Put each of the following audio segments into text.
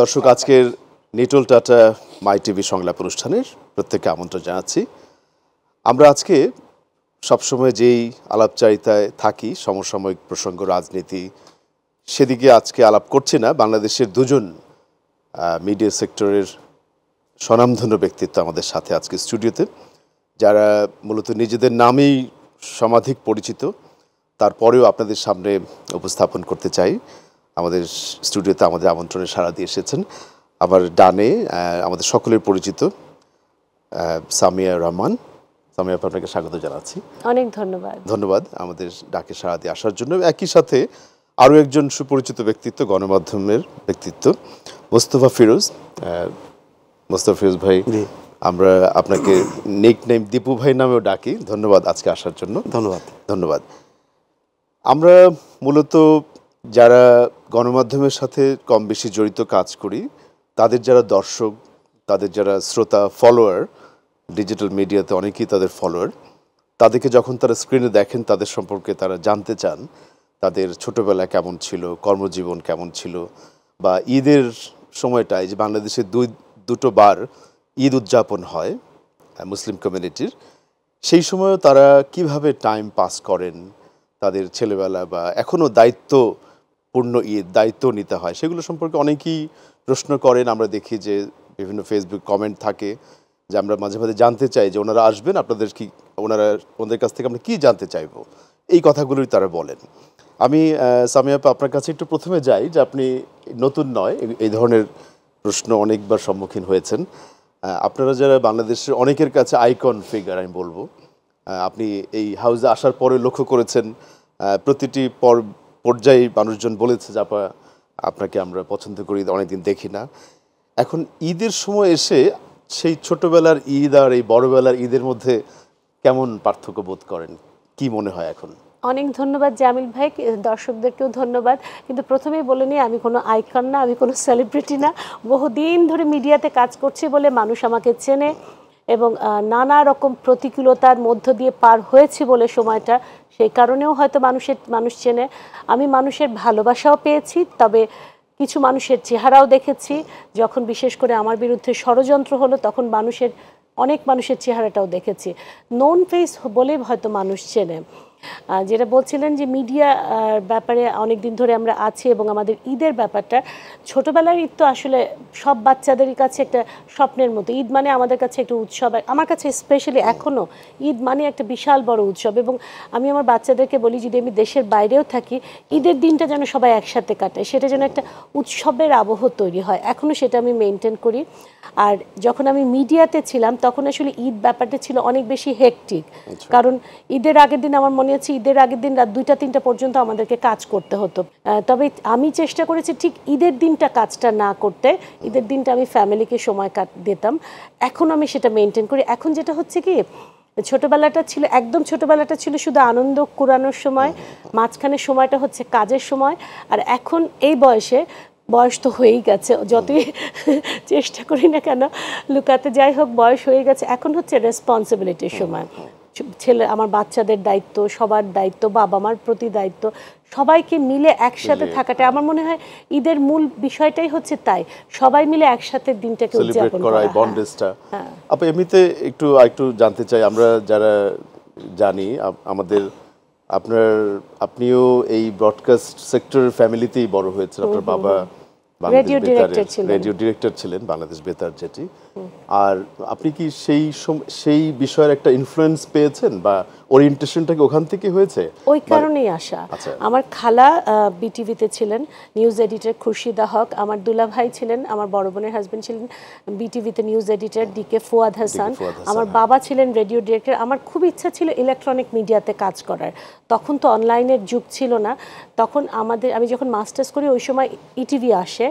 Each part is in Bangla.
দর্শক আজকের নিটল টাটা মাই টিভি সংলাপ অনুষ্ঠানের প্রত্যেককে আমন্ত্রণ জানাচ্ছি আমরা আজকে সবসময় যেই আলাপচারিতায় থাকি সমসাময়িক প্রসঙ্গ রাজনীতি সেদিকে আজকে আলাপ করছি না বাংলাদেশের দুজন মিডিয়া সেক্টরের স্বনামধন্য ব্যক্তিত্ব আমাদের সাথে আজকে স্টুডিওতে যারা মূলত নিজেদের নামেই সমাধিক পরিচিত তারপরেও আপনাদের সামনে উপস্থাপন করতে চাই আমাদের স্টুডিওতে আমাদের আমন্ত্রণে সারা দিয়ে এসেছেন আবার ডানে আমাদের সকলের পরিচিত সামিয়া রহমান সামিয়া আপনাকে স্বাগত জানাচ্ছি অনেক ধন্যবাদ ধন্যবাদ আমাদের ডাকে সারা দিয়ে আসার জন্য একই সাথে আরও একজন সুপরিচিত ব্যক্তিত্ব গণমাধ্যমের ব্যক্তিত্ব মোস্তফা ফিরোজ মোস্তফা ফিরোজ ভাই আমরা আপনাকে নেক নেম দীপু ভাই নামেও ডাকি ধন্যবাদ আজকে আসার জন্য ধন্যবাদ ধন্যবাদ আমরা মূলত যারা গণমাধ্যমের সাথে কম বেশি জড়িত কাজ করি তাদের যারা দর্শক তাদের যারা শ্রোতা ফলোয়ার ডিজিটাল মিডিয়াতে অনেকেই তাদের ফলোয়ার তাদেরকে যখন তারা স্ক্রিনে দেখেন তাদের সম্পর্কে তারা জানতে চান তাদের ছোটোবেলা কেমন ছিল কর্মজীবন কেমন ছিল বা ঈদের সময়টায় যে বাংলাদেশে দুই দুটো বার ঈদ উদযাপন হয় মুসলিম কমিউনিটির সেই সময়ও তারা কিভাবে টাইম পাস করেন তাদের ছেলেবেলা বা এখনও দায়িত্ব পূর্ণ দায়িত্ব নিতে হয় সেগুলো সম্পর্কে অনেকেই প্রশ্ন করেন আমরা দেখি যে বিভিন্ন ফেসবুক কমেন্ট থাকে যে আমরা মাঝে মাঝে জানতে চাই যে ওনারা আসবেন আপনাদের কি ওনারা ওনাদের কাছ থেকে আমরা কি জানতে চাইব এই কথাগুলোই তারা বলেন আমি সামিয়াপা আপনার কাছে একটু প্রথমে যাই যে আপনি নতুন নয় এই ধরনের প্রশ্ন অনেকবার সম্মুখীন হয়েছেন আপনারা যারা বাংলাদেশের অনেকের কাছে আইকন ফিগার আমি বলবো আপনি এই হাউসে আসার পরে লক্ষ্য করেছেন প্রতিটি পর্ব পর্যায়ে মানুষজন বলেছে যে আপনাকে আমরা পছন্দ করি অনেকদিন দেখি না এখন ঈদের সময় এসে সেই ছোটবেলার ঈদ আর এই বড়বেলার ঈদের মধ্যে কেমন পার্থক্য বোধ করেন কি মনে হয় এখন অনেক ধন্যবাদ জামিল ভাই দর্শকদেরকেও ধন্যবাদ কিন্তু প্রথমেই বলে নিই আমি কোনো আইকন না আমি কোনো সেলিব্রিটি না বহুদিন ধরে মিডিয়াতে কাজ করছি বলে মানুষ আমাকে চেনে এবং নানা রকম প্রতিকূলতার মধ্য দিয়ে পার হয়েছে বলে সময়টা সেই কারণেও হয়তো মানুষের মানুষ চেনে আমি মানুষের ভালোবাসাও পেয়েছি তবে কিছু মানুষের চেহারাও দেখেছি যখন বিশেষ করে আমার বিরুদ্ধে ষড়যন্ত্র হলো তখন মানুষের অনেক মানুষের চেহারাটাও দেখেছি নোন ফেস বলেই হয়তো মানুষ চেনে যেটা বলছিলেন যে মিডিয়া ব্যাপারে অনেক দিন ধরে আমরা আছি এবং আমাদের ঈদের ব্যাপারটা ছোটোবেলার ঈদ তো আসলে সব বাচ্চাদের কাছে একটা স্বপ্নের মতো ঈদ মানে আমাদের কাছে একটা উৎসব আমার কাছে স্পেশালি এখনও ঈদ মানে একটা বিশাল বড় উৎসব এবং আমি আমার বাচ্চাদেরকে বলি যদি আমি দেশের বাইরেও থাকি ঈদের দিনটা যেন সবাই একসাথে কাটায় সেটা যেন একটা উৎসবের আবহ তৈরি হয় এখনও সেটা আমি মেনটেন করি আর যখন আমি মিডিয়াতে ছিলাম তখন আসলে ঈদ ব্যাপারটা ছিল অনেক বেশি হেকটিক আচ্ছা। কারণ ঈদের আগের দিন আমার মনে শুনেছি ঈদের আগের দিন রাত দুইটা তিনটা পর্যন্ত আমাদেরকে কাজ করতে হতো তবে আমি চেষ্টা করেছি ঠিক ঈদের দিনটা কাজটা না করতে ঈদের দিনটা আমি ফ্যামিলিকে সময় কাট দিতাম এখন আমি সেটা মেনটেন করি এখন যেটা হচ্ছে কি ছোটবেলাটা ছিল একদম ছোটবেলাটা ছিল শুধু আনন্দ কুড়ানোর সময় মাঝখানে সময়টা হচ্ছে কাজের সময় আর এখন এই বয়সে বয়স তো হয়েই গেছে যতই চেষ্টা করি না কেন লুকাতে যাই হোক বয়স হয়ে গেছে এখন হচ্ছে রেসপন্সিবিলিটির সময় ছেলে আমার বাচ্চাদের দায়িত্ব সবার দায়িত্ব বাবা মার প্রতি দায়িত্ব সবাইকে মিলে একসাথে থাকাটা আমার মনে হয় ঈদের মূল বিষয়টাই হচ্ছে তাই সবাই মিলে একসাথে দিনটাকে উদযাপন করা বন্ডেজটা হ্যাঁ। হ্যাঁ। আপু এমনিতে একটু একটু জানতে চাই আমরা যারা জানি আমাদের আপনার আপনিও এই ব্রডকাস্ট সেক্টর ফ্যামিলিতেই বড় হয়েছে আপনার বাবা রেডিও ডিরেক্টর ছিলেন বাংলাদেশ বেতার যেটি আর আপনি কি সেই সেই বিষয়ের একটা ইনফ্লুয়েন্স পেয়েছেন বা ওরিয়েন্টেশনটা কি ওখান থেকে হয়েছে ওই কারণেই আসা আচ্ছা। আমার খালা বিটিভিতে ছিলেন নিউজ এডিটর খুরশিদা হক আমার দুলা ভাই ছিলেন আমার বড় বোনের হাজবেন্ড ছিলেন বিটিভিতে news editor D K Fuad Hasan আমার হ্যাঁ। বাবা ছিলেন রেডিও ডিরেক্টর আমার খুব ইচ্ছা ছিল ইলেকট্রনিক মিডিয়াতে কাজ করার তখন তো অনলাইনের যুগ ছিল না তখন আমাদের আমি যখন মাস্টার্স করি ওই সময় ইটিভি e আসে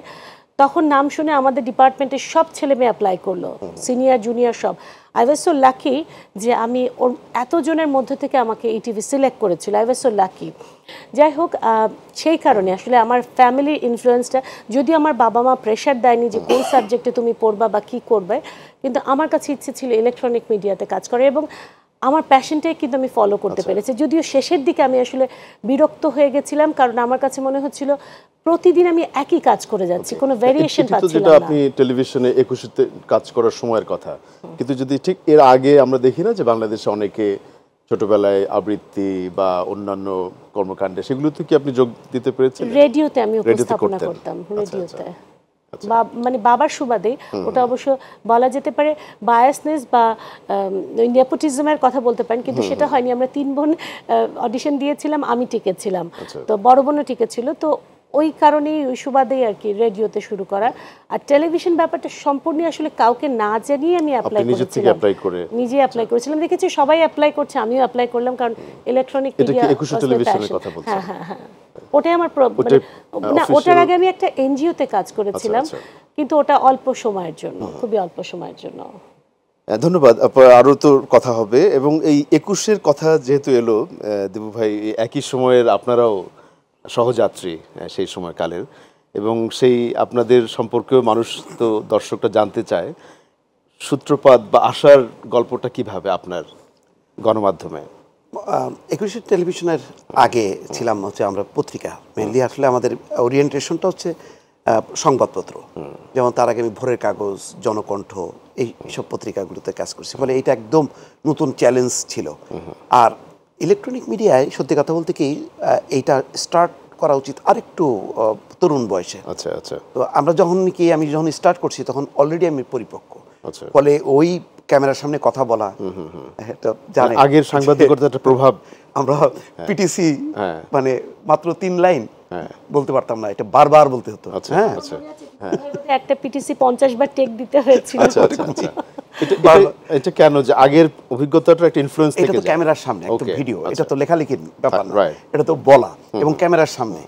তখন নাম শুনে আমাদের ডিপার্টমেন্টের সব ছেলে মেয়ে অ্যাপ্লাই করলো সিনিয়র জুনিয়র সব আই ওয়াজ সো লাকি যে আমি ওর এতজনের মধ্যে থেকে আমাকে এই টিভি সিলেক্ট করেছিল আই ওয়াজ সো লাকি যাই হোক সেই কারণে আসলে আমার ফ্যামিলির ইনফ্লুয়েন্সটা যদি আমার বাবা মা প্রেশার দেয়নি যে কোন সাবজেক্টে তুমি পড়বা বা কী করবে কিন্তু আমার কাছে ইচ্ছে ছিল ইলেকট্রনিক মিডিয়াতে কাজ করে এবং আমার প্যাশনটাই কিন্তু আমি ফলো করতে আচ্ছা। পেরেছি যদিও শেষের দিকে আমি আসলে বিরক্ত হয়ে গেছিলাম কারণ আমার কাছে মনে হচ্ছিল প্রতিদিন আমি একই কাজ করে যাচ্ছি কোনো ভেরিয়েশন পাচ্ছি না আপনি টেলিভিশনে একুশেতে কাজ করার সময়ের কথা কিন্তু যদি ঠিক এর আগে আমরা দেখি না যে বাংলাদেশে অনেকে ছোটবেলায় আবৃত্তি বা অন্যান্য কর্মকাণ্ডে সেগুলোতে কি আপনি যোগ দিতে পেরেছেন রেডিওতে আমি উপস্থাপনা করতাম রেডিওতে আচ্ছা, আচ্ছা। আচ্ছা। মানে বাবার সুবাদে ওটা অবশ্য বলা যেতে পারে বায়াসনেস বা নেপোটিজমের কথা বলতে পারেন কিন্তু সেটা হয়নি আমরা তিন বোন অডিশন দিয়েছিলাম আমি টিকেছিলাম আচ্ছা। তো বড় বোনও টিকেছিল তো ওই কারণেই ওই সুবাদেই আর কি রেডিওতে শুরু করা আর টেলিভিশন ব্যাপারটা সম্পূর্ণ আসলে কাউকে না জানিয়ে আমি অ্যাপ্লাই করেছিলাম নিজে অ্যাপ্লাই আচ্ছা। করেছিলাম দেখেছি সবাই অ্যাপ্লাই করছে আমিও অ্যাপ্লাই করলাম কারণ ইলেকট্রনিক মিডিয়া টেলিভিশনের কথা বলছি হ্যাঁ হ্যাঁ হ্যাঁ ওটাই আমার মানে, না ওটার আগে আমি একটা এনজিওতে কাজ আচ্ছা, করেছিলাম আচ্ছা। কিন্তু ওটা অল্প সময়ের জন্য খুবই অল্প সময়ের জন্য ধন্যবাদ আরও তো কথা হবে এবং এই একুশের কথা যেহেতু এলো দেবু ভাই একই সময়ের আপনারাও সহযাত্রী সেই সময়কালের এবং সেই আপনাদের সম্পর্কেও মানুষ তো দর্শকটা জানতে চায় সূত্রপাত বা আসার গল্পটা কিভাবে আপনার গণমাধ্যমে একুশে টেলিভিশনের আগে ছিলাম হচ্ছে আমরা পত্রিকা মেনলি আসলে আমাদের ওরিয়েন্টেশনটা হচ্ছে সংবাদপত্র যেমন তার আগে আমি ভোরের কাগজ জনকণ্ঠ এই সব পত্রিকাগুলোতে কাজ করছি ফলে এটা একদম নতুন চ্যালেঞ্জ ছিল আর ইলেকট্রনিক মিডিয়ায় সত্যি কথা বলতে কি এইটা স্টার্ট করা উচিত আরেকটু তরুণ বয়সে আচ্ছা আচ্ছা তো আমরা যখন কি আমি যখন স্টার্ট করছি তখন অলরেডি আমি পরিপক্ক আচ্ছা। ফলে ওই ক্যামেরার সামনে কথা বলা হ্যাঁ, আগের সাংবাদিকতার একটা প্রভাব আমরা পিটিসি হ্যাঁ। হ্যাঁ। মানে মাত্র তিন লাইন বলতে পারতাম না এটা বারবার বলতে হতো আচ্ছা, হ্যাঁ আচ্ছা, একটা পিটিসি পঞ্চাশ বার টেক দিতে হয়েছিল আচ্ছা আচ্ছা এটা কেন যে আগের অভিজ্ঞতাটা একটা ইনফ্লুয়েন্স থেকে এটা তো ক্যামেরার সামনে একটা ভিডিও এটা আচ্ছা। তো লেখালেখির ব্যাপার না এটা তো বলা এবং ক্যামেরার সামনে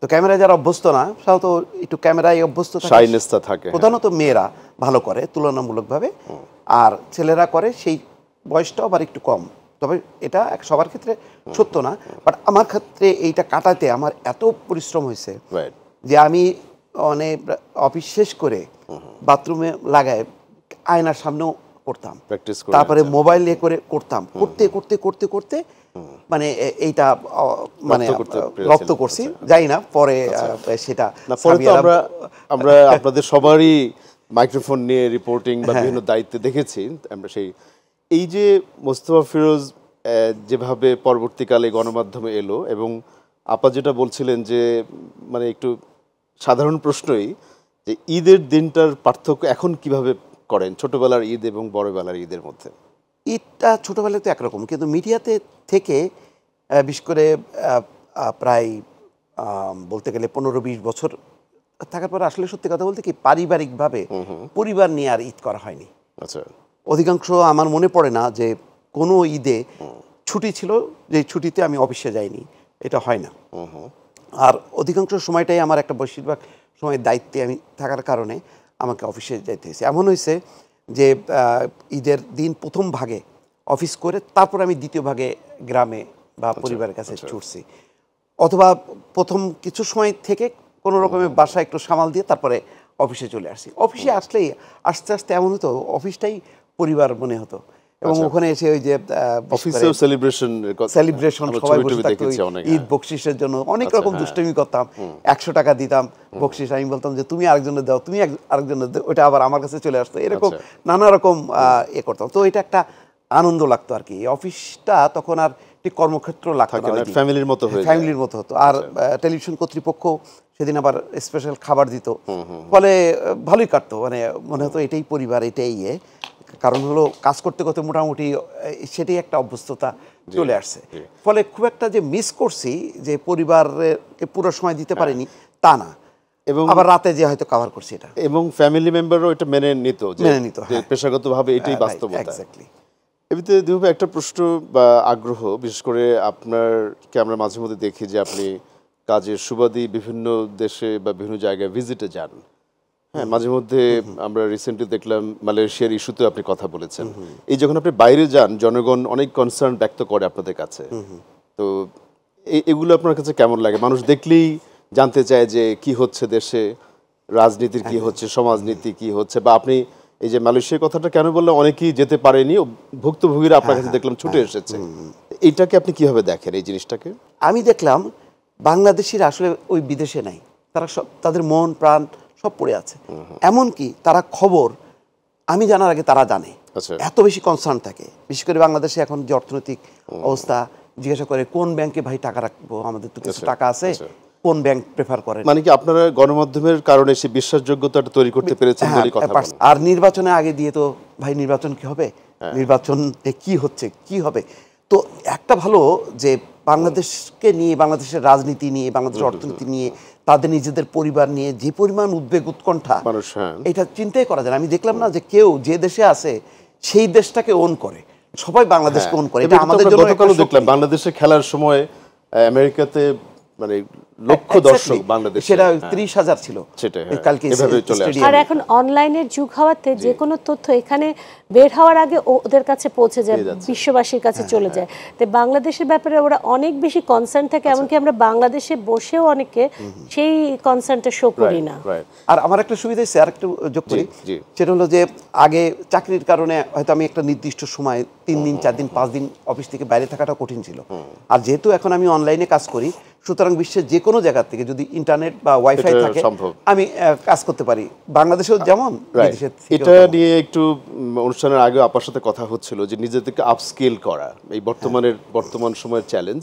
তো ক্যামেরায় যারা অভ্যস্ত না সাধারণত একটু ক্যামেরায় অভ্যস্ত শাইনেসটা থাকে হ্যাঁ। প্রধানত মেয়েরা ভালো করে তুলনামূলকভাবে আর ছেলেরা করে সেই বয়সটাও আবার একটু কম তবে এটা সবার ক্ষেত্রে সত্য না বাট আমার ক্ষেত্রে এইটা কাটাতে আমার এত পরিশ্রম হয়েছে যে আমি অনেক অফিস শেষ করে বাথরুমে লাগায় আয়নার সামনেও করতাম তারপরে মোবাইল এ করে করতাম করতে করতে করতে মানে মানে, করতে মানে এইটা মানে রপ্ত করছি আচ্ছা। যাই না পরে আচ্ছা। সেটা আমরা আমরা আপনাদের সবারই মাইক্রোফোন নিয়ে রিপোর্টিং বা হ্যাঁ। বিভিন্ন দায়িত্বে দেখেছি আমরা সেই এই যে মোস্তফা ফিরোজ যেভাবে পরবর্তীকালে গণমাধ্যমে এলো এবং আপা যেটা বলছিলেন যে মানে একটু সাধারণ প্রশ্নই যে ঈদের দিনটার পার্থক্য এখন কিভাবে করেন ছোটোবেলার ঈদ এবং বড়বেলার ঈদের মধ্যে ঈদটা ছোটোবেলায় তো একরকম কিন্তু মিডিয়াতে থেকে বিশেষ করে প্রায় বলতে গেলে পনেরো বিশ বছর থাকার পর আসলে সত্যি কথা বলতে কি পারিবারিকভাবে পরিবার নিয়ে আর ঈদ করা হয়নি আচ্ছা অধিকাংশ আমার মনে পড়ে না যে কোনো ঈদে ছুটি ছিল যে ছুটিতে আমি অফিসে যাইনি এটা হয় না আর অধিকাংশ সময়টাই আমার একটা বেশিরভাগ সময় দায়িত্বে আমি থাকার কারণে আমাকে অফিসে যেতে হয়েছে এমন হয়েছে যে ঈদের দিন প্রথম ভাগে অফিস করে তারপর আমি দ্বিতীয় ভাগে গ্রামে বা আচ্ছা, পরিবারের কাছে আচ্ছা। ছুটছি অথবা প্রথম কিছু সময় থেকে কোনো রকমের বাসা একটু সামাল দিয়ে তারপরে অফিসে চলে আসছি অফিসে আসলেই আস্তে আস্তে এমন হতো অফিসটাই পরিবার মনে হতো এবং আচ্ছা। ওখানে এসে ওই যে সেলিব্রেশন সেলিব্রেশন সবাই বসে থাকতো ঈদ হ্যাঁ। বকশিসের জন্য অনেক আচ্ছা, রকম হ্যাঁ। দুষ্টমি করতাম একশো টাকা দিতাম বকশিস আমি বলতাম যে তুমি আরেকজনের দাও তুমি আরেকজনের দাও ওটা আবার আমার কাছে চলে আসতো এরকম আচ্ছা। নানা রকম এ করতাম তো এটা একটা আনন্দ লাগতো আর কি অফিসটা তখন আর ঠিক কর্মক্ষেত্র লাগতো না ফ্যামিলির মতো ফ্যামিলির মতো হতো আর টেলিভিশন কর্তৃপক্ষ সেদিন আবার স্পেশাল খাবার দিত ফলে ভালোই কাটতো মানে মনে হতো এটাই পরিবার এটাই ইয়ে কারণ হলো কাজ করতে করতে মোটামুটি সেটাই একটা অভ্যস্ততা চলে আসছে ফলে খুব একটা যে মিস করছি যে পরিবারকে পুরো সময় দিতে হ্যাঁ। পারিনি তা না এবং আবার রাতে যে হয়তো কভার করছি এটা এবং ফ্যামিলি মেম্বারও এটা মেনে নিত মেনে নিত হ্যাঁ। পেশাগতভাবে এটাই হ্যাঁ, বাস্তবতা এক্স্যাক্টলি এমনিতে দেবভাই একটা প্রশ্ন বা আগ্রহ বিশেষ করে আপনারকে আমরা মাঝে মধ্যে দেখি যে আপনি কাজের সুবাদী বিভিন্ন দেশে বা বিভিন্ন জায়গায় ভিজিটে যান হ্যাঁ মাঝে মধ্যে আমরা রিসেন্টলি দেখলাম মালয়েশিয়ার ইস্যুতে আপনি কথা বলেছেন এই যখন আপনি বাইরে যান জনগণ অনেক কনসার্ন ব্যক্ত করে আপনাদের কাছে তো এগুলো আপনার কাছে কেমন লাগে মানুষ দেখলেই জানতে চায় যে কি হচ্ছে দেশে রাজনীতির কি হচ্ছে সমাজনীতি কি হচ্ছে বা আপনি এই যে মালয়েশিয়ার কথাটা কেন বললে অনেকেই যেতে পারেনি ভুক্তভোগীরা আপনার হ্যাঁ, কাছে হ্যাঁ। দেখলাম ছুটে হ্যাঁ। এসেছে এটাকে আপনি কিভাবে দেখেন এই জিনিসটাকে আমি দেখলাম বাংলাদেশিরা আসলে ওই বিদেশে নাই তারা সব তাদের মন প্রাণ সব পড়ে আছে এমনকি তারা খবর আমি জানার আগে তারা জানে আচ্ছা। এত বেশি কনসার্ন থাকে বিশেষ করে বাংলাদেশে এখন যে অর্থনৈতিক অবস্থা জিজ্ঞাসা করে কোন ব্যাংকে ভাই টাকা রাখবো আমাদের তো কিছু আচ্ছা, টাকা আছে আচ্ছা। কোন ব্যাংক প্রেফার করে মানে কি আপনারা গণমাধ্যমের কারণে সে বিশ্বাসযোগ্যতা তৈরি করতে হ্যাঁ, পেরেছেন বলি হ্যাঁ, কথা আর নির্বাচনে আগে দিয়ে তো ভাই নির্বাচন কি হবে হ্যাঁ। নির্বাচন কি হচ্ছে কি হবে তো একটা ভালো যে বাংলাদেশকে নিয়ে বাংলাদেশের রাজনীতি নিয়ে বাংলাদেশের অর্থনীতি নিয়ে তাদের নিজেদের পরিবার নিয়ে যে পরিমাণ উদ্বেগ উৎকণ্ঠা হ্যাঁ। এটা চিন্তাই করা যায় আমি দেখলাম না যে কেউ যে দেশে আছে সেই দেশটাকে ওন করে সবাই বাংলাদেশকে ওন হ্যাঁ। করে আমাদের জন্য দেখলাম বাংলাদেশে খেলার সময় আমেরিকাতে মানে লক্ষ দর্শক বাংলাদেশ সেটা হ্যাঁ। ত্রিশ হাজার ছিল হ্যাঁ, কালকে আর এখন অনলাইনের যুগ হওয়াতে যে কোনো তথ্য এখানে বের হওয়ার আগে ওদের কাছে পৌঁছে যায় বিশ্ববাসীর কাছে হ্যাঁ, চলে যায় তো বাংলাদেশের ব্যাপারে ওরা অনেক বেশি কনসার্ন থাকে আচ্ছা। এমনকি আমরা বাংলাদেশে বসেও অনেকে সেই কনসার্নটা শো করি না আর আমার একটা সুবিধা হচ্ছে আর একটু যোগ করি সেটা হলো যে আগে চাকরির কারণে হয়তো আমি একটা নির্দিষ্ট সময় তিন দিন চার দিন পাঁচ দিন অফিস থেকে বাইরে থাকাটা কঠিন ছিল আর যেহেতু এখন আমি অনলাইনে কাজ করি সুতরাং বিশ্বের যে কোনো জায়গা থেকে যদি ইন্টারনেট বা ওয়াইফাই থাকে আমি কাজ করতে পারি বাংলাদেশেও যেমন এটা নিয়ে একটু অনুষ্ঠানের আগে আপনার সাথে কথা হচ্ছিল যে নিজেদেরকে আপস্কেল করা এই বর্তমানের হ্যাঁ। বর্তমান সময়ের চ্যালেঞ্জ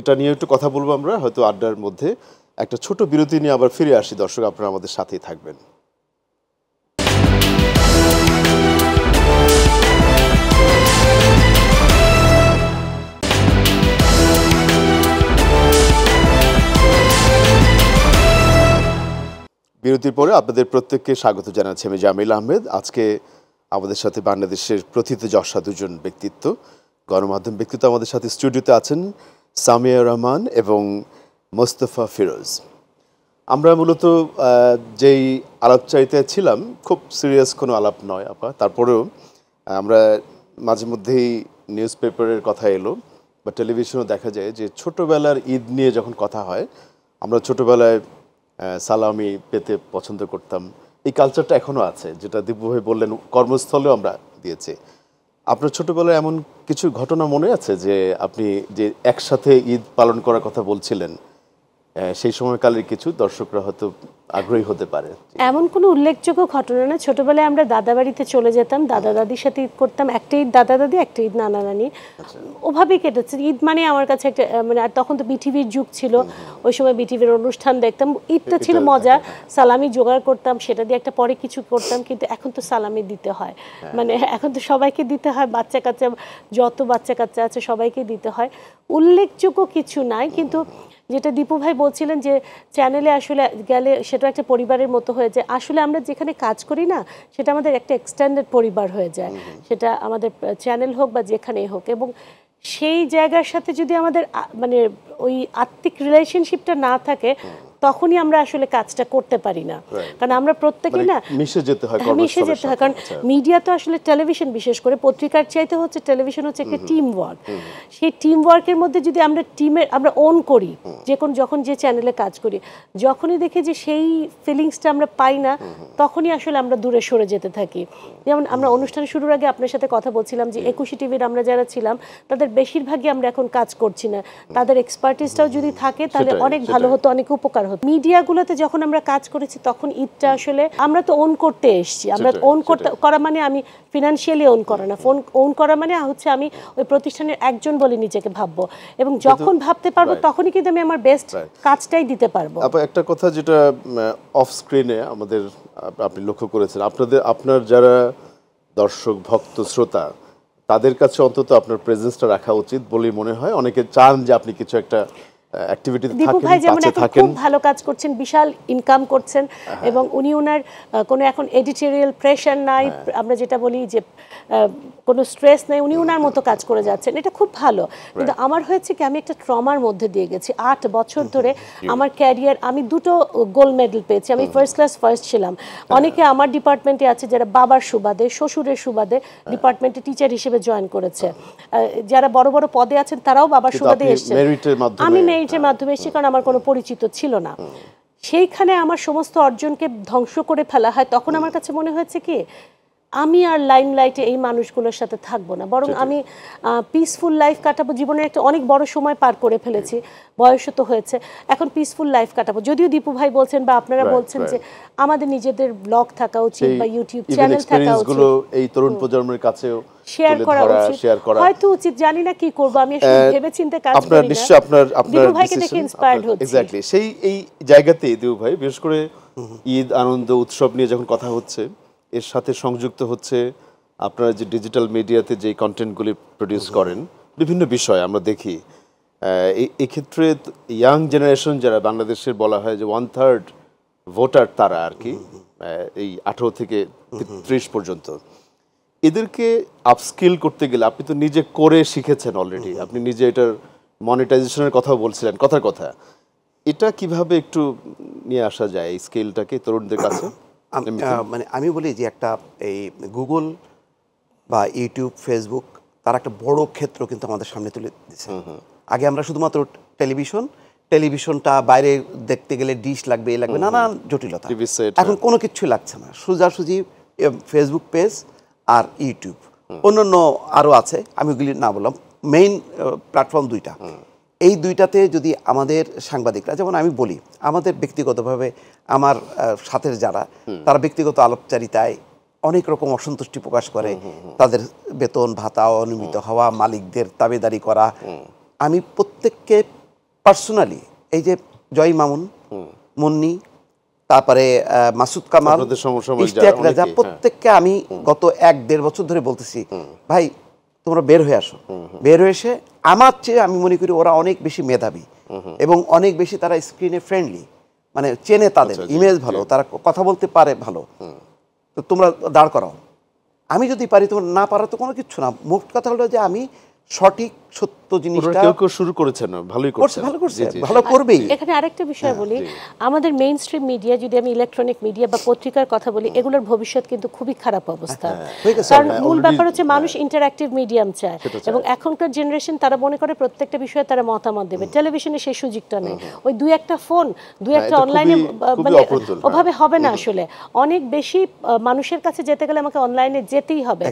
এটা নিয়ে একটু কথা বলবো আমরা হয়তো আড্ডার মধ্যে একটা ছোট বিরতি নিয়ে আবার ফিরে আসি দর্শক আপনারা আমাদের সাথেই থাকবেন বিরতির পরে আপনাদের প্রত্যেককে স্বাগত জানাচ্ছি আমি জামিল আহমেদ আজকে আমাদের সাথে বাংলাদেশের প্রথিত যশা দুজন ব্যক্তিত্ব গণমাধ্যম ব্যক্তিত্ব আমাদের সাথে স্টুডিওতে আছেন সামিয়া রহমান এবং মোস্তফা ফিরোজ আমরা মূলত যেই আলাপচারিতায় ছিলাম খুব সিরিয়াস কোনো আলাপ নয় আপা তারপরেও আমরা মাঝে মধ্যেই নিউজ পেপারের কথা এলো বা টেলিভিশনও দেখা যায় যে ছোটোবেলার ঈদ নিয়ে যখন কথা হয় আমরা ছোটোবেলায় সালামি পেতে পছন্দ করতাম এই কালচারটা এখনও আছে যেটা দীপু বললেন কর্মস্থলেও আমরা দিয়েছি আপনার ছোটোবেলায় এমন কিছু ঘটনা মনে আছে যে আপনি যে একসাথে ঈদ পালন করার কথা বলছিলেন সেই সময়কালের কিছু দর্শকরা হয়তো আগ্রহী হতে পারে এমন কোনো উল্লেখযোগ্য ঘটনা না ছোটবেলায় আমরা দাদা বাড়িতে চলে যেতাম দাদা দাদির সাথে ঈদ করতাম একটা ঈদ দাদা দাদি একটা ঈদ নানা নানি আচ্ছা। ওভাবেই কেটেছে ঈদ মানে আমার কাছে একটা মানে আর তখন তো বিটিভির যুগ ছিল ওই সময় বিটিভির অনুষ্ঠান দেখতাম ঈদটা ছিল মজা সালামি জোগাড় করতাম সেটা দিয়ে একটা পরে কিছু করতাম কিন্তু এখন তো সালামি দিতে হয় হ্যাঁ। মানে এখন তো সবাইকে দিতে হয় বাচ্চা কাচ্চা যত বাচ্চা কাচ্চা আছে সবাইকে দিতে হয় উল্লেখযোগ্য কিছু নাই কিন্তু যেটা দীপু ভাই বলছিলেন যে চ্যানেলে আসলে গেলে সেটা একটা পরিবারের মতো হয়ে যায় আসলে আমরা যেখানে কাজ করি না সেটা আমাদের একটা এক্সটেন্ডেড পরিবার হয়ে যায় সেটা আমাদের চ্যানেল হোক বা যেখানেই হোক এবং সেই জায়গার সাথে যদি আমাদের মানে ওই আত্মিক রিলেশনশিপটা না থাকে তখনই আমরা আসলে কাজটা করতে পারি না কারণ আমরা প্রত্যেকে মানে না মিশে যেতে হয় মিশে যেতে হয় কারণ মিডিয়া আচ্ছা। তো আসলে টেলিভিশন বিশেষ করে পত্রিকার চাইতে হচ্ছে টেলিভিশন হচ্ছে একটা টিম ওয়ার্ক সেই টিম ওয়ার্কের মধ্যে যদি আমরা টিমের আমরা ওন করি যে কোন যখন যে চ্যানেলে কাজ করি যখনই দেখে যে সেই ফিলিংসটা আমরা পাই না তখনই আসলে আমরা দূরে সরে যেতে থাকি যেমন আমরা অনুষ্ঠান শুরুর আগে আপনার সাথে কথা বলছিলাম যে একুশে টিভির আমরা যারা ছিলাম তাদের বেশিরভাগই আমরা এখন কাজ করছি না তাদের এক্সপার্টিসটাও যদি থাকে তাহলে অনেক ভালো হতো অনেক উপকার হতো মিডিয়াগুলোতে যখন আমরা কাজ করেছি তখন ঈদটা আসলে আমরা তো ওন করতে এসেছি আমরা ওন করতে করা মানে আমি ফিনান্সিয়ালি ওন করা না ফোন ওন করা মানে হচ্ছে আমি ওই প্রতিষ্ঠানের একজন বলে নিজেকে ভাববো এবং যখন ভাবতে পারবো তখনই কিন্তু আমি আমার বেস্ট কাজটাই দিতে পারবো একটা কথা যেটা অফ স্ক্রিনে আমাদের আপনি লক্ষ্য করেছেন আপনাদের আপনার যারা দর্শক ভক্ত শ্রোতা তাদের কাছে অন্তত আপনার প্রেজেন্সটা রাখা উচিত বলেই মনে হয় অনেকে চান যে আপনি কিছু একটা অ্যাক্টিভিটিতে থাকেন ভাই যেমন এখন খুব ভালো কাজ করছেন বিশাল ইনকাম করছেন হ্যাঁ, হ্যাঁ। এবং উনি ওনার কোনো এখন এডিটোরিয়াল প্রেশার নাই হ্যাঁ। আমরা যেটা বলি যে কোনো স্ট্রেস নেই উনি উনার মতো কাজ করে যাচ্ছেন এটা খুব ভালো কিন্তু আমার হয়েছে কি আমি একটা ট্রমার মধ্যে দিয়ে গেছি আট বছর ধরে আমার ক্যারিয়ার আমি দুটো গোল্ড মেডেল পেয়েছি আমি ফার্স্ট ক্লাস ফার্স্ট ছিলাম হ্যাঁ। অনেকে আমার ডিপার্টমেন্টে আছে যারা বাবার সুবাদে শ্বশুরের সুবাদে ডিপার্টমেন্টে হ্যাঁ। টিচার হিসেবে জয়েন করেছে যারা বড় বড় পদে আছেন তারাও বাবার সুবাদে এসছে আমি মেরিটের হ্যাঁ, মাধ্যমে এসেছি কারণ আমার কোনো পরিচিত ছিল না সেইখানে আমার সমস্ত অর্জনকে ধ্বংস করে ফেলা হয় তখন আমার কাছে মনে হয়েছে কি আমি আর লাইমলাইটে এই মানুষগুলোর সাথে থাকবো না বরং আমি পিসফুল লাইফ কাটাবো জীবনের একটা অনেক বড় সময় পার করে ফেলেছি বয়স তো হয়েছে এখন পিসফুল লাইফ কাটাবো যদিও দীপু ভাই বলছেন বা আপনারা বলছেন যে আমাদের নিজেদের ব্লগ থাকা উচিত বা ইউটিউব চ্যানেল থাকা উচিত এই তরুণ প্রজন্মের কাছেও শেয়ার করা উচিত হয়তো উচিত কি আমি ভেবেচিন্তে কাজ ইন্সপায়ার্ড সেই এই জায়গাতেই দীপু ভাই বিশেষ করে ঈদ আনন্দ উৎসব নিয়ে যখন কথা হচ্ছে এর সাথে সংযুক্ত হচ্ছে আপনারা যে ডিজিটাল মিডিয়াতে যে কন্টেন্টগুলি প্রডিউস করেন বিভিন্ন বিষয় আমরা দেখি এক্ষেত্রে ইয়াং জেনারেশন যারা বাংলাদেশের বলা হয় যে ওয়ান থার্ড ভোটার তারা আর কি এই আঠেরো থেকে ত্রিশ পর্যন্ত এদেরকে আপস্কিল করতে গেলে আপনি তো নিজে করে শিখেছেন অলরেডি আপনি নিজে এটার মনিটাইজেশনের কথা বলছিলেন কথার কথা এটা কিভাবে একটু নিয়ে আসা যায় এই স্কেলটাকে তরুণদের কাছে মানে আমি বলি যে একটা এই গুগল বা ইউটিউব ফেসবুক তার একটা বড় ক্ষেত্র কিন্তু আমাদের সামনে তুলে দিচ্ছে আগে আমরা শুধুমাত্র টেলিভিশন টেলিভিশনটা বাইরে দেখতে গেলে ডিশ লাগবে এই লাগবে নানান জটিলতা এখন হ্যাঁ। কোনো কিছু লাগছে না সোজাসুজি ফেসবুক পেজ আর ইউটিউব অন্যান্য আরও আছে আমি ওগুলি না বললাম মেইন প্ল্যাটফর্ম দুইটা এই দুইটাতে যদি আমাদের সাংবাদিকরা যেমন আমি বলি আমাদের ব্যক্তিগতভাবে আমার সাথের যারা তারা ব্যক্তিগত আলোপচারিতায় অনেক রকম অসন্তুষ্টি প্রকাশ করে তাদের বেতন ভাতা অনিয়মিত হওয়া মালিকদের দাবিদারি করা আমি প্রত্যেককে পার্সোনালি এই যে জয় মামুন মুন্নি তারপরে মাসুদ কামাল ইশতিয়াক রাজা হ্যাঁ। প্রত্যেককে আমি গত এক দেড় বছর ধরে বলতেছি ভাই তোমরা বের হয়ে আসো বের হয়ে এসে আমার চেয়ে আমি মনে করি ওরা অনেক বেশি মেধাবী এবং অনেক বেশি তারা স্ক্রিনে ফ্রেন্ডলি মানে চেনে আচ্ছা, তাদের ইমেজ আচ্ছা, ভালো তারা কথা বলতে পারে ভালো তো তোমরা দাঁড় করাও আমি যদি পারি তোমরা না পারো তো কোনো কিচ্ছু না মুখ কথা হলো যে আমি সঠিক সত্য তো জিনিসটা কেউ কেউ শুরু করেছেন ভালোই করছে ভালো করছে ভালো করবেই এখানে আরেকটা বিষয় হ্যাঁ, বলি আমাদের মেইনস্ট্রিম মিডিয়া যদি আমি ইলেকট্রনিক মিডিয়া বা পত্রিকার কথা বলি এগুলোর ভবিষ্যৎ কিন্তু খুবই খারাপ অবস্থা হ্যাঁ, হ্যাঁ, কারণ মূল ব্যাপার হচ্ছে মানুষ ইন্টারঅ্যাক্টিভ মিডিয়াম চায় এবং এখনকার জেনারেশন তারা মনে করে প্রত্যেকটা বিষয়ে তারা মতামত দেবে টেলিভিশনে সেই সুযোগটা নেই ওই দুই একটা ফোন দুই একটা অনলাইনে মানে ওভাবে হবে না আসলে অনেক বেশি মানুষের কাছে যেতে গেলে আমাকে অনলাইনে যেতেই হবে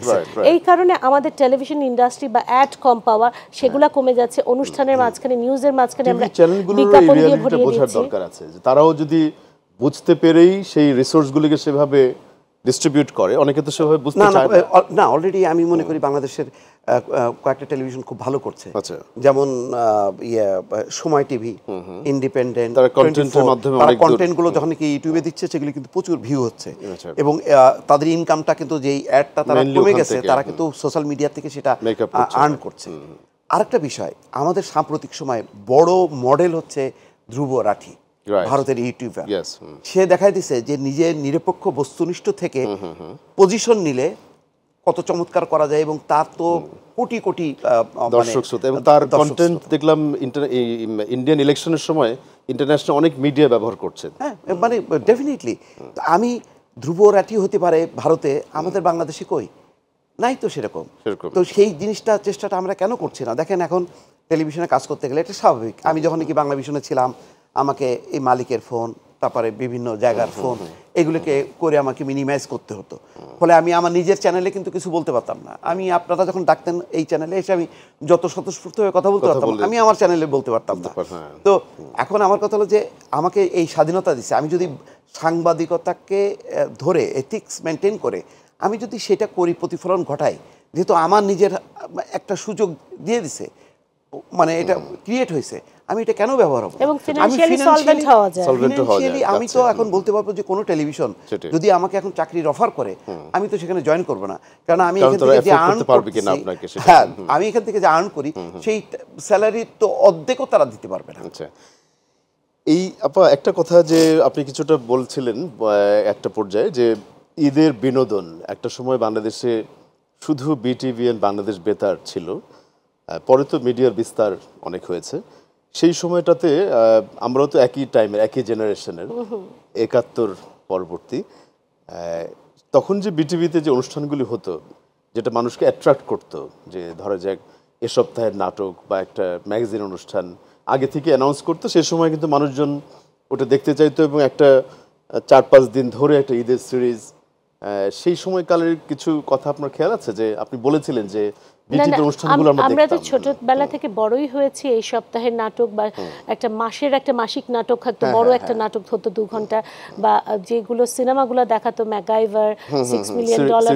এই কারণে আমাদের টেলিভিশন ইন্ডাস্ট্রি বা অ্যাড কম পাওয়া সেগুলো খবরগুলো কমে যাচ্ছে অনুষ্ঠানের মাঝখানে নিউজের মাঝখানে আমরা বিজ্ঞাপন দিয়ে ভরিয়ে দরকার আছে যে তারাও যদি বুঝতে পেরেই সেই রিসোর্সগুলিকে সেভাবে ডিস্ট্রিবিউট করে অনেকে তো সেভাবে বুঝতে চায় না না অলরেডি আমি মনে করি বাংলাদেশের কয়েকটা টেলিভিশন খুব ভালো করছে আচ্ছা। যেমন ইয়ে, সময় টিভি ইন্ডিপেন্ডেন্ট তারা কন্টেন্টগুলো যখন কি ইউটিউবে দিচ্ছে সেগুলি কিন্তু প্রচুর ভিউ হচ্ছে আচ্ছা। এবং তাদের ইনকামটা কিন্তু যেই অ্যাডটা তারা কমে গেছে তারা কিন্তু সোশ্যাল মিডিয়া থেকে সেটা আর্ন করছে আরেকটা বিষয় আমাদের সাম্প্রতিক সময়ে বড় মডেল হচ্ছে ধ্রুব রাঠি ভারতের ইউটিউবার সে দেখাই দিছে যে নিজের নিরপেক্ষ বস্তুনিষ্ঠ থেকে পজিশন নিলে কত চমৎকার করা যায় এবং তার তো কোটি কোটি মানে দর্শক শ্রোতা এবং তার কন্টেন্ট দেখলাম ইন্ডিয়ান ইলেকশনের সময় ইন্টারন্যাশনাল অনেক মিডিয়া ব্যবহার করছে হ্যাঁ মানে ডেফিনেটলি আমি ধ্রুব রাঠি হতে পারে ভারতে আমাদের বাংলাদেশে কই নাই তো সেরকম তো সেই জিনিসটা চেষ্টাটা আমরা কেন করছি না দেখেন এখন টেলিভিশনে কাজ করতে গেলে এটা স্বাভাবিক আমি যখন কি বাংলা ভিশনে ছিলাম আমাকে এই মালিকের ফোন তারপরে বিভিন্ন জায়গার ফোন এগুলোকে করে আমাকে মিনিমাইজ করতে হতো ফলে আমি আমার নিজের চ্যানেলে কিন্তু কিছু বলতে পারতাম না আমি আপনারা যখন ডাকতেন এই চ্যানেলে এসে আমি যত স্বতঃস্ফূর্ত হয়ে কথা বলতে পারতাম আমি আমার চ্যানেলে বলতে পারতাম না হ্যাঁ। তো এখন আমার কথা হলো যে আমাকে এই স্বাধীনতা দিচ্ছে আমি যদি সাংবাদিকতাকে ধরে এথিক্স মেনটেন করে আমি যদি সেটা করি প্রতিফলন ঘটাই যেহেতু আমার নিজের একটা সুযোগ দিয়ে দিছে মানে এটা ক্রিয়েট হয়েছে আমি এটা কেন ব্যবহার হবো আমি তো আচ্ছা। এখন বলতে পারবো যে কোনো টেলিভিশন যদি আমাকে এখন চাকরির অফার করে আমি তো সেখানে জয়েন করবো না কারণ হ্যাঁ, আমি এখান থেকে যে আর্ন হ্যাঁ আমি এখান থেকে যে আর্ন করি সেই স্যালারি তো অর্ধেকও তারা দিতে পারবে না আচ্ছা। এই আপা একটা কথা যে আপনি কিছুটা বলছিলেন একটা পর্যায়ে যে ঈদের বিনোদন একটা সময় বাংলাদেশে শুধু এন্ড বাংলাদেশ বেতার ছিল পরে তো মিডিয়ার বিস্তার অনেক হয়েছে সেই সময়টাতে আমরাও তো একই টাইমের একই জেনারেশনের একাত্তর পরবর্তী তখন যে বিটিভিতে যে অনুষ্ঠানগুলি হতো যেটা মানুষকে অ্যাট্রাক্ট করতো যে ধরা যাক এ সপ্তাহের নাটক বা একটা ম্যাগাজিন অনুষ্ঠান আগে থেকে অ্যানাউন্স করতো সে সময় কিন্তু মানুষজন ওটা দেখতে চাইতো এবং একটা চার পাঁচ দিন ধরে একটা ঈদের সিরিজ সেই সময়কালের কিছু কথা আপনার খেয়াল আছে যে আপনি বলেছিলেন যে আমরা তো ছোটবেলা থেকে বড়ই হয়েছি এই সপ্তাহের নাটক বা একটা মাসের একটা মাসিক নাটক থাকতো হ্যাঁ, বড় হ্যাঁ, একটা হ্যাঁ। নাটক হতো দু ঘন্টা বা যেগুলো সিনেমাগুলো দেখাতো MacGyver six million dollar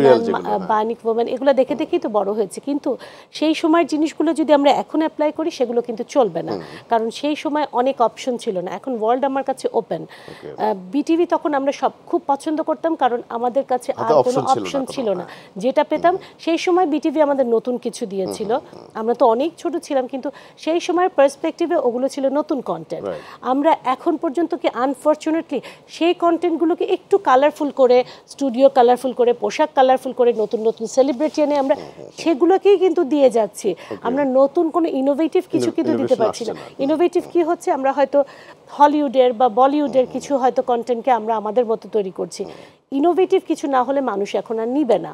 bionic woman এগুলো দেখে দেখেই তো বড় হয়েছে কিন্তু সেই সময়ের জিনিসগুলো যদি আমরা এখন অ্যাপ্লাই করি সেগুলো কিন্তু চলবে না কারণ সেই সময় অনেক অপশন ছিল না এখন ওয়ার্ল্ড আমার কাছে ওপেন বিটিভি তখন আমরা সব খুব পছন্দ করতাম কারণ আমাদের কাছে আর কোনো অপশন ছিল না যেটা পেতাম সেই সময় বিটিভি আমাদের নতুন কিছু দিয়েছিল আমরা তো অনেক ছোট ছিলাম কিন্তু সেই সময়ের পার্সপেক্টিভে ওগুলো ছিল নতুন কন্টেন্ট আমরা এখন পর্যন্ত কি আনফর্চুনেটলি সেই কন্টেন্টগুলোকে একটু কালারফুল করে স্টুডিও কালারফুল করে পোশাক কালারফুল করে নতুন নতুন সেলিব্রিটি এনে আমরা সেগুলোকেই কিন্তু দিয়ে যাচ্ছি আমরা নতুন কোনো ইনোভেটিভ কিছু কিন্তু দিতে পারছি না ইনোভেটিভ কি হচ্ছে আমরা হয়তো হলিউডের বা বলিউডের কিছু হয়তো কন্টেন্টকে আমরা আমাদের মতো তৈরি করছি ইনোভেটিভ কিছু না হলে মানুষ এখন আর নিবে না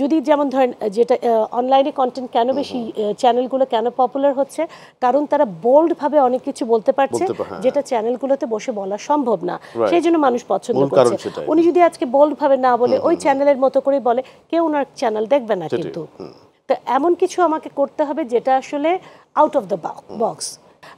যদি যেমন ধরেন যেটা অনলাইনে কন্টেন্ট কেন বেশি চ্যানেলগুলো কেন পপুলার হচ্ছে কারণ তারা বোল্ড ভাবে অনেক কিছু বলতে পারছে হ্যাঁ। যেটা চ্যানেলগুলোতে বসে বলা সম্ভব না সেই জন্য মানুষ পছন্দ করছে উনি যদি আজকে বোল্ড ভাবে না বলে ওই চ্যানেলের মতো করে বলে কেউ ওনার চ্যানেল দেখবে না কিন্তু তো এমন কিছু আমাকে করতে হবে যেটা আসলে আউট অফ দ্য বক্স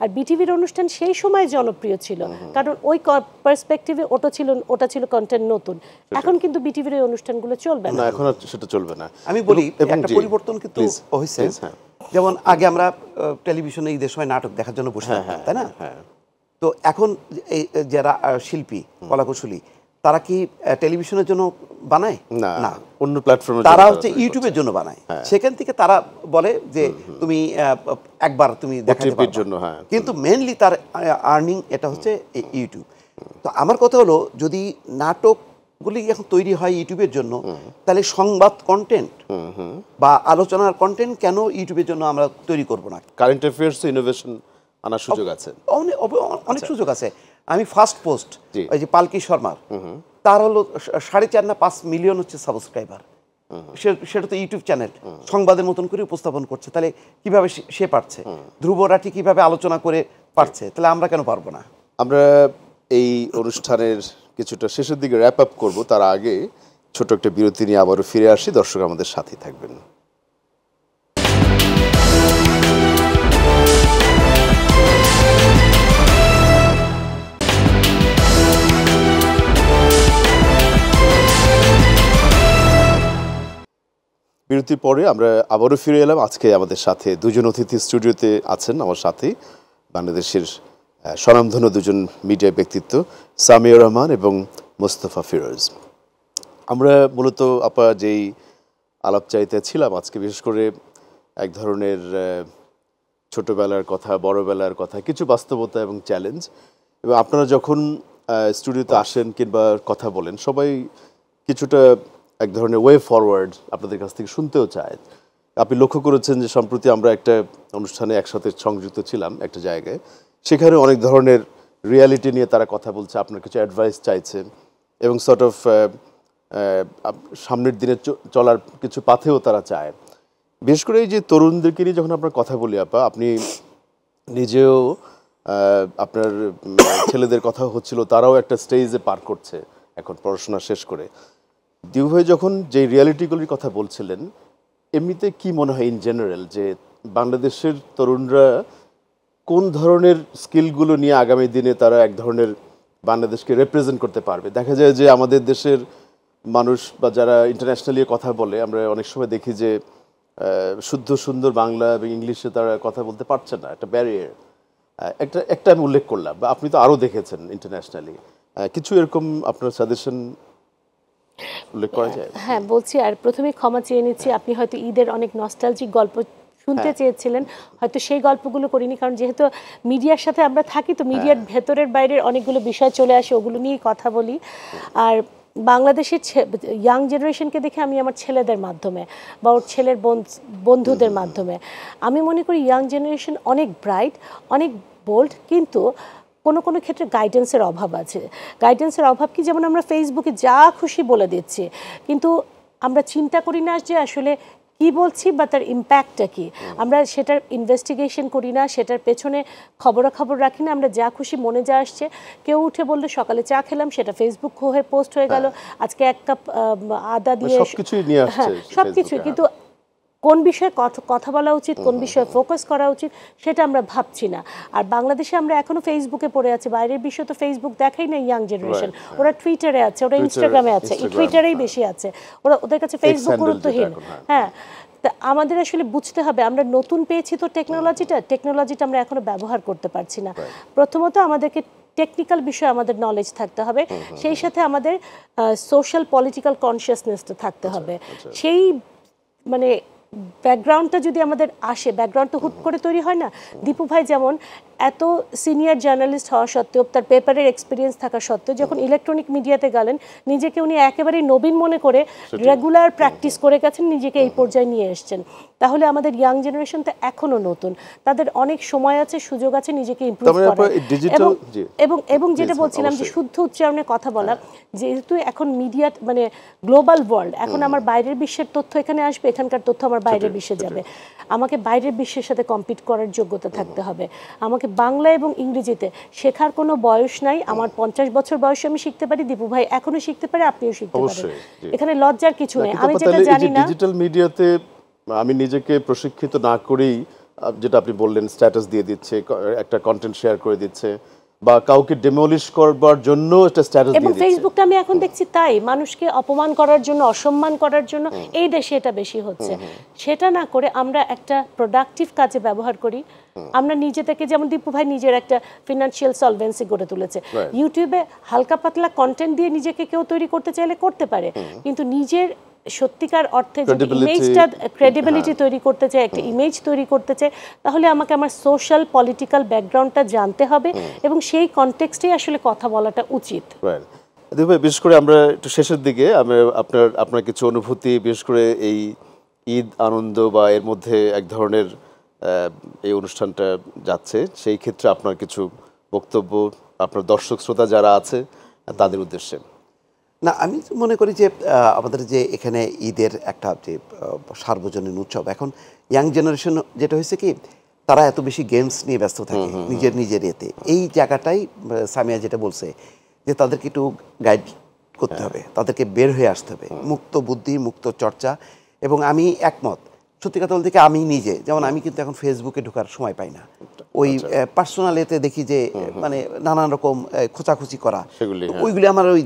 আর বিটিভির অনুষ্ঠান সেই সময় জনপ্রিয় ছিল কারণ ওই পার্সপেক্টিভে ওটা ছিল ওটা ছিল কন্টেন্ট নতুন এখন কিন্তু বিটিভির ওই অনুষ্ঠানগুলো চলবে না এখন সেটা চলবে না আমি বলি একটা পরিবর্তন কিন্তু হয়েছে হ্যাঁ। যেমন আগে আমরা টেলিভিশনে ঈদের সময় নাটক দেখার জন্য বসে হ্যাঁ, হ্যাঁ, তাই না তো এখন যারা শিল্পী কলাকুশলী তারা কি টেলিভিশনের জন্য বানায় না অন্য প্ল্যাটফর্মে তারা হচ্ছে ইউটিউবের জন্য বানায় হ্যাঁ। সেখান থেকে তারা বলে যে তুমি একবার তুমি দেখাতে জন্য হ্যাঁ। কিন্তু মেনলি তার আর্নিং এটা হচ্ছে ইউটিউব তো আমার কথা হলো যদি নাটক গুলি এখন তৈরি হয় ইউটিউবের জন্য তাহলে সংবাদ কন্টেন্ট বা আলোচনার কন্টেন্ট কেন ইউটিউবের জন্য আমরা তৈরি করব না কারেন্ট অ্যাফেয়ার্স ইনোভেশন আনার সুযোগ আছে অনেক অনেক সুযোগ আছে আমি ফার্স্ট পোস্ট ওই যে পালকি শর্মার তার হলো সাড়ে চার না পাঁচ মিলিয়ন হচ্ছে সাবস্ক্রাইবার সেটা তো ইউটিউব চ্যানেল সংবাদের মতন করে উপস্থাপন করছে তাহলে কিভাবে সে পারছে ধ্রুব রাঠি কিভাবে আলোচনা করে পারছে তাহলে আমরা কেন পারবো না আমরা এই অনুষ্ঠানের কিছুটা শেষের দিকে র্যাপ আপ করবো তার আগে ছোট একটা বিরতি নিয়ে আবারও ফিরে আসি দর্শক আমাদের সাথেই থাকবেন বিরতির পরে আমরা আবারও ফিরে এলাম আজকে আমাদের সাথে দুজন অতিথি স্টুডিওতে আছেন আমার সাথে বাংলাদেশের স্বনামধন্য দুজন মিডিয়া ব্যক্তিত্ব সামিউর রহমান এবং মোস্তফা ফিরোজ আমরা মূলত আপা যেই আলাপচারিতা ছিলাম আজকে বিশেষ করে এক ধরনের ছোটোবেলার কথা বড়বেলার কথা কিছু বাস্তবতা এবং চ্যালেঞ্জ এবং আপনারা যখন স্টুডিওতে আসেন কিংবা কথা বলেন সবাই কিছুটা এক ধরনের ওয়ে ফরওয়ার্ড আপনাদের কাছ থেকে শুনতেও চায় আপনি লক্ষ্য করেছেন যে সম্প্রতি আমরা একটা অনুষ্ঠানে একসাথে সংযুক্ত ছিলাম একটা জায়গায় সেখানে অনেক ধরনের রিয়ালিটি নিয়ে তারা কথা বলছে আপনার কিছু অ্যাডভাইস চাইছে এবং সর্ট অফ সামনের দিনে চলার কিছু পাথেও তারা চায় বিশেষ করে এই যে তরুণদেরকে নিয়ে যখন আপনার কথা বলি আপা আপনি নিজেও আপনার ছেলেদের কথা হচ্ছিল তারাও একটা স্টেজে পার করছে এখন পড়াশোনা শেষ করে দিউ যখন যে রিয়ালিটিগুলির কথা বলছিলেন এমনিতে কি মনে হয় ইন জেনারেল যে বাংলাদেশের তরুণরা কোন ধরনের স্কিলগুলো নিয়ে আগামী দিনে তারা এক ধরনের বাংলাদেশকে রেপ্রেজেন্ট করতে পারবে দেখা যায় যে আমাদের দেশের মানুষ বা যারা ইন্টারন্যাশনালি কথা বলে আমরা অনেক সময় দেখি যে শুদ্ধ সুন্দর বাংলা এবং ইংলিশে তারা কথা বলতে পারছে না একটা ব্যারিয়ার একটা একটা আমি উল্লেখ করলাম বা আপনি তো আরও দেখেছেন ইন্টারন্যাশনালি কিছু এরকম আপনার সাজেশন হ্যাঁ বলছি আর প্রথমে ক্ষমা চেয়ে নিচ্ছি আপনি হয়তো ঈদের অনেক নস্টালজিক গল্প শুনতে হ্যাঁ। চেয়েছিলেন হয়তো সেই গল্পগুলো করিনি কারণ যেহেতু মিডিয়ার সাথে আমরা থাকি তো হ্যাঁ। মিডিয়ার ভেতরের বাইরের অনেকগুলো বিষয় চলে আসে ওগুলো নিয়েই কথা বলি আর বাংলাদেশের ইয়াং জেনারেশনকে দেখে আমি আমার ছেলেদের মাধ্যমে বা ওর ছেলের বন্ধুদের মাধ্যমে আমি মনে করি ইয়াং জেনারেশন অনেক ব্রাইট অনেক বোল্ড কিন্তু কোনো কোনো ক্ষেত্রে গাইডেন্সের অভাব আছে গাইডেন্সের অভাব কি যেমন আমরা ফেসবুকে যা খুশি বলে দিচ্ছি কিন্তু আমরা চিন্তা করি না যে আসলে কি বলছি বা তার ইম্প্যাক্টটা কি আমরা সেটার ইনভেস্টিগেশন করি না সেটার পেছনে খবরাখবর রাখি না আমরা যা খুশি মনে যা আসছে কেউ উঠে বললো সকালে চা খেলাম সেটা ফেসবুক হয়ে পোস্ট হয়ে হ্যাঁ। গেল আজকে এক কাপ আদা মানে দিয়ে সবকিছুই হ্যাঁ, হ্যাঁ। কিন্তু কোন বিষয়ে কথা বলা উচিত কোন বিষয়ে ফোকাস করা উচিত সেটা আমরা ভাবছি না আর বাংলাদেশে আমরা এখনো ফেসবুকে পড়ে আছি বাইরের বিষয় তো ফেসবুক দেখাই না ইয়াং জেনারেশন ওরা টুইটারে আছে ওরা ইনস্টাগ্রামে আছে টুইটারেই বেশি আছে ওরা ওদের কাছে ফেসবুক গুরুত্বহীন হ্যাঁ।, হ্যাঁ তা আমাদের আসলে বুঝতে হবে আমরা নতুন পেয়েছি তো টেকনোলজিটা টেকনোলজিটা আমরা এখনো ব্যবহার করতে পারছি না প্রথমত আমাদেরকে টেকনিক্যাল বিষয়ে আমাদের নলেজ থাকতে হবে সেই সাথে আমাদের সোশ্যাল পলিটিক্যাল কনসিয়াসনেসটা থাকতে আচ্ছা, হবে আচ্ছা। সেই মানে ব্যাকগ্রাউন্ডটা যদি আমাদের আসে ব্যাকগ্রাউন্ড তো হুট করে তৈরি হয় না দীপু ভাই যেমন এত সিনিয়র জার্নালিস্ট হওয়া সত্ত্বেও তার পেপারের এক্সপিরিয়েন্স থাকা সত্ত্বেও যখন ইলেকট্রনিক মিডিয়াতে গেলেন নিজেকে উনি একেবারেই নবীন মনে করে রেগুলার প্র্যাকটিস করে গেছেন নিজেকে এই পর্যায়ে নিয়ে এসছেন তাহলে আমাদের ইয়াং জেনারেশন তো এখনও নতুন তাদের অনেক সময় আছে সুযোগ আছে নিজেকে ইমপ্রুভ মানে করার এবং এবং যেটা বলছিলাম যে শুদ্ধ উচ্চারণে কথা বলা হ্যাঁ। যেহেতু এখন মিডিয়া মানে গ্লোবাল ওয়ার্ল্ড এখন আমার বাইরের বিশ্বের তথ্য এখানে আসবে এখানকার তথ্য আমার বাইরের বিশ্বে যাবে আমাকে বাইরের বিশ্বের সাথে কম্পিট করার যোগ্যতা থাকতে হবে আমাকে আমাকে বাংলা এবং ইংরেজিতে শেখার কোনো বয়স নাই আমার পঞ্চাশ বছর বয়সে আমি শিখতে পারি দীপু ভাই এখনো শিখতে পারে আপনিও শিখতে পারেন এখানে লজ্জার কিছু নেই আমি যেটা জানি না ডিজিটাল মিডিয়াতে আমি নিজেকে প্রশিক্ষিত না করেই যেটা আপনি বললেন স্ট্যাটাস দিয়ে দিচ্ছে একটা কন্টেন্ট শেয়ার করে দিচ্ছে বা কাউকে ডেমোলিশ করবার জন্য একটা স্ট্যাটাস এবং ফেসবুকটা আমি এখন দেখছি তাই মানুষকে অপমান করার জন্য অসম্মান করার জন্য এই দেশে এটা বেশি হচ্ছে সেটা না করে আমরা একটা প্রোডাক্টিভ কাজে ব্যবহার করি আমরা নিজে থেকে যেমন দীপু ভাই নিজের একটা ফিনান্সিয়াল সলভেন্সি গড়ে তুলেছে ইউটিউবে হালকা পাতলা কন্টেন্ট দিয়ে নিজেকে কেউ তৈরি করতে চাইলে করতে পারে কিন্তু নিজের সত্যিকার অর্থে যদি ইমেজটা ক্রেডিবিলিটি হ্যাঁ। তৈরি করতে চাই একটা ইমেজ তৈরি করতে চাই তাহলে আমাকে আমার সোশ্যাল পলিটিক্যাল ব্যাকগ্রাউন্ডটা জানতে হবে এবং সেই কনটেক্সটেই আসলে কথা বলাটা উচিত দেখবে বিশেষ করে আমরা একটু শেষের দিকে আমরা আপনার আপনার কিছু অনুভূতি বিশেষ করে এই ঈদ আনন্দ বা এর মধ্যে এক ধরনের এই অনুষ্ঠানটা যাচ্ছে সেই ক্ষেত্রে আপনার কিছু বক্তব্য আপনার দর্শক শ্রোতা যারা আছে তাদের উদ্দেশ্যে না আমি মনে করি যে আমাদের যে এখানে ঈদের একটা যে সার্বজনীন উৎসব এখন ইয়াং জেনারেশন যেটা হয়েছে কি তারা এত বেশি গেমস নিয়ে ব্যস্ত থাকে নিজের নিজের এতে এই জায়গাটাই সামিয়া যেটা বলছে যে তাদেরকে একটু গাইড করতে হ্যাঁ। হবে তাদেরকে বের হয়ে আসতে হবে মুক্ত বুদ্ধি মুক্ত চর্চা এবং আমি একমত সত্যি কথা বলতে কি আমি নিজে যেমন আমি কিন্তু এখন ফেসবুকে ঢোকার সময় পাই না আচ্ছা। ওই পার্সোনাল এতে দেখি যে মানে নানান রকম খোঁচাখুচি করা হ্যাঁ। ওইগুলি আমার ওই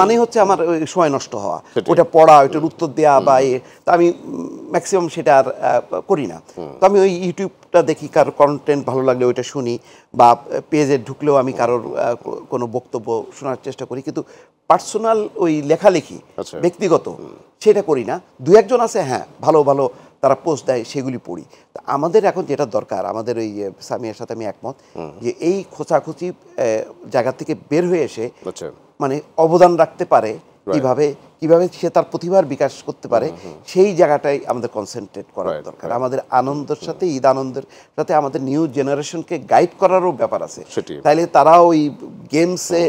মানে হচ্ছে আমার ওই সময় নষ্ট হওয়া ওটা পড়া ওইটার উত্তর দেওয়া বা আমি ম্যাক্সিমাম সেটা আর করি না তো আমি ওই ইউটিউব টা দেখি কার কন্টেন্ট ভালো লাগলে ওইটা শুনি বা পেজে ঢুকলেও আমি কারোর কোনো বক্তব্য শোনার চেষ্টা করি কিন্তু পার্সোনাল ওই লেখালেখি আচ্ছা। ব্যক্তিগত সেটা করি না দু একজন আছে হ্যাঁ ভালো ভালো তারা পোস্ট দেয় সেগুলি পড়ি তা আমাদের এখন যেটা দরকার আমাদের ওই স্বামীর সাথে আমি একমত যে এই খোঁচাখুচি জায়গা থেকে বের হয়ে এসে আচ্ছা। মানে অবদান রাখতে পারে কিভাবে কিভাবে সে তার প্রতিভার বিকাশ করতে পারে সেই জায়গাটাই আমাদের কনসেন্ট্রেট করার দরকার আমাদের আনন্দের সাথে ঈদ আনন্দের সাথে আমাদের নিউ জেনারেশনকে গাইড করারও ব্যাপার আছে তাইলে তারা ওই গেমসে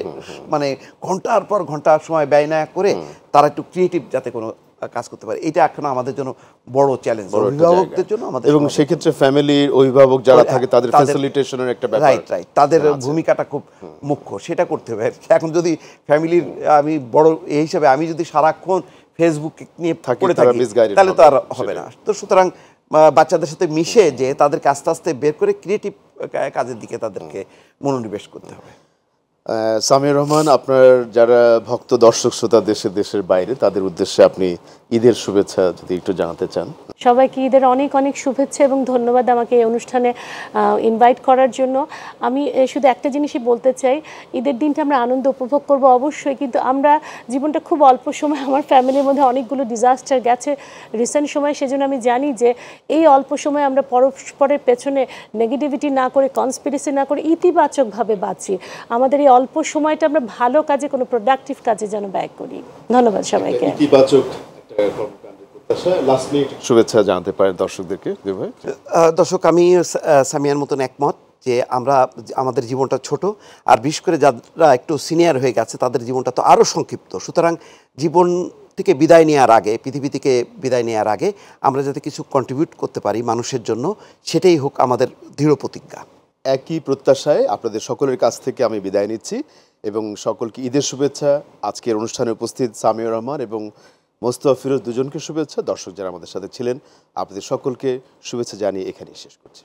মানে ঘন্টার পর ঘন্টা সময় ব্যয় না করে তারা একটু ক্রিয়েটিভ যাতে কোনো কাজ করতে পারে এটা এখন আমাদের জন্য বড় চ্যালেঞ্জ অভিভাবকদের জন্য আমাদের এবং সেক্ষেত্রে ফ্যামিলির অভিভাবক যারা থাকে তাদের ফ্যাসিলিটেশনের একটা ব্যাপার রাইট রাইট তাদের ভূমিকাটা খুব মুখ্য সেটা করতে হবে এখন যদি ফ্যামিলির আমি বড় এই হিসাবে আমি যদি সারাক্ষণ ফেসবুক নিয়ে থাকি তাহলে তো আর হবে না তো সুতরাং বাচ্চাদের সাথে মিশে যে তাদেরকে আস্তে আস্তে বের করে ক্রিয়েটিভ কাজের দিকে তাদেরকে মনোনিবেশ করতে হবে সামির রহমান আপনার যারা ভক্ত দর্শক শ্রোতা দেশে দেশের বাইরে তাদের উদ্দেশ্যে আপনি ঈদের শুভেচ্ছা যদি একটু জানাতে চান সবাইকে ঈদের অনেক অনেক শুভেচ্ছা এবং ধন্যবাদ আমাকে এই অনুষ্ঠানে ইনভাইট করার জন্য আমি শুধু একটা জিনিসই বলতে চাই ঈদের দিনটা আমরা আনন্দ উপভোগ করব অবশ্যই কিন্তু আমরা জীবনটা খুব অল্প সময় আমার ফ্যামিলির মধ্যে অনেকগুলো ডিজাস্টার গেছে রিসেন্ট সময় সেজন্য আমি জানি যে এই অল্প সময় আমরা পরস্পরের পেছনে নেগেটিভিটি না করে কনস্পিরেসি না করে ইতিবাচকভাবে বাঁচি আমাদের এই অল্প সময়টা আমরা ভালো কাজে কোনো প্রোডাক্টিভ কাজে যেন ব্যয় করি ধন্যবাদ সবাইকে ইতিবাচক শুভেচ্ছা জানাতে পারেন দর্শকদেরকে দর্শক আমি সামিয়ার মতন একমত যে আমরা আমাদের জীবনটা ছোট আর বিশেষ করে যারা একটু সিনিয়র হয়ে গেছে তাদের জীবনটা তো আরও সংক্ষিপ্ত সুতরাং জীবন থেকে বিদায় নেওয়ার আগে পৃথিবী থেকে বিদায় নেওয়ার আগে আমরা যাতে কিছু কন্ট্রিবিউট করতে পারি মানুষের জন্য সেটাই হোক আমাদের দৃঢ় প্রতিজ্ঞা একই প্রত্যাশায় আপনাদের সকলের কাছ থেকে আমি বিদায় নিচ্ছি এবং সকলকে ঈদের শুভেচ্ছা আজকের অনুষ্ঠানে উপস্থিত সামিউর রহমান এবং মোস্তফা ফিরোজ দুজনকে শুভেচ্ছা দর্শক যারা আমাদের সাথে ছিলেন আপনাদের সকলকে শুভেচ্ছা জানিয়ে এখানেই শেষ করছি